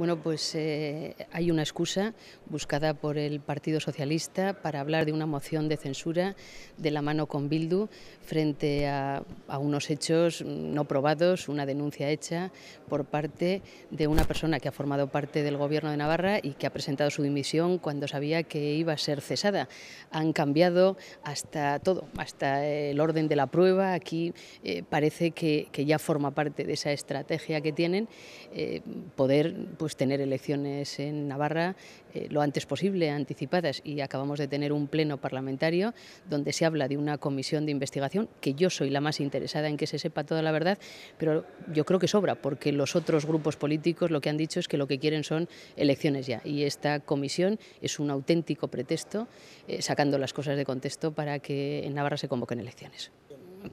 Bueno, pues eh, hay una excusa buscada por el Partido Socialista para hablar de una moción de censura de la mano con Bildu frente a, unos hechos no probados, una denuncia hecha por parte de una persona que ha formado parte del Gobierno de Navarra y que ha presentado su dimisión cuando sabía que iba a ser cesada. Han cambiado hasta todo, hasta el orden de la prueba. Aquí eh, parece que, ya forma parte de esa estrategia que tienen eh, poder pues, pues, tener elecciones en Navarra eh, lo antes posible, anticipadas, y acabamos de tener un pleno parlamentario donde se habla de una comisión de investigación, que yo soy la más interesada en que se sepa toda la verdad, pero yo creo que sobra, porque los otros grupos políticos lo que han dicho es que lo que quieren son elecciones ya, y esta comisión es un auténtico pretexto, eh, sacando las cosas de contexto, para que en Navarra se convoquen elecciones.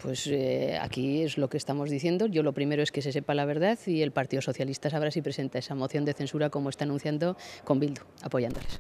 Pues eh, aquí es lo que estamos diciendo. Yo lo primero es que se sepa la verdad y el Partido Socialista sabrá si presenta esa moción de censura como está anunciando con Bildu, apoyándoles.